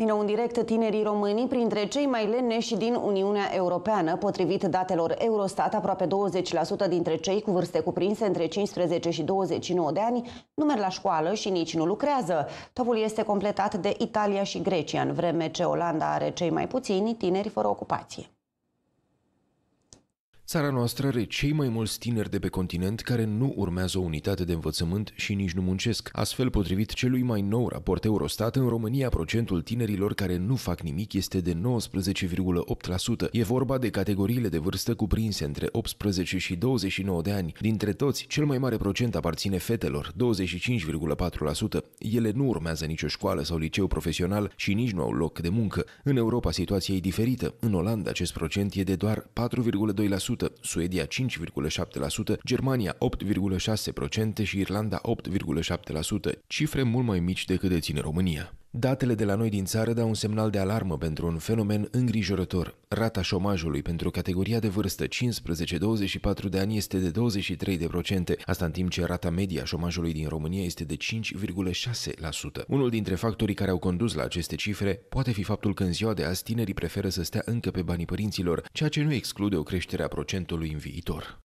Din nou în direct, tinerii români printre cei mai leneși din Uniunea Europeană, potrivit datelor Eurostat, aproape 20% dintre cei cu vârste cuprinse între 15 și 29 de ani nu merg la școală și nici nu lucrează. Topul este completat de Italia și Grecia, în vreme ce Olanda are cei mai puțini tineri fără ocupație. Țara noastră are cei mai mulți tineri de pe continent care nu urmează o unitate de învățământ și nici nu muncesc. Astfel, potrivit celui mai nou raport Eurostat, în România procentul tinerilor care nu fac nimic este de 19,8%. E vorba de categoriile de vârstă cuprinse între 18 și 29 de ani. Dintre toți, cel mai mare procent aparține fetelor, 25,4%. Ele nu urmează nicio școală sau liceu profesional și nici nu au loc de muncă. În Europa situația e diferită. În Olanda acest procent e de doar 4,2%. Suedia 5,7%, Germania 8,6% și Irlanda 8,7%, cifre mult mai mici decât deține România. Datele de la noi din țară dau un semnal de alarmă pentru un fenomen îngrijorător. Rata șomajului pentru categoria de vârstă 15-24 de ani este de 23%, asta în timp ce rata media șomajului din România este de 5,6%. Unul dintre factorii care au condus la aceste cifre poate fi faptul că în ziua de azi tinerii preferă să stea încă pe banii părinților, ceea ce nu exclude o creștere a procentului în viitor.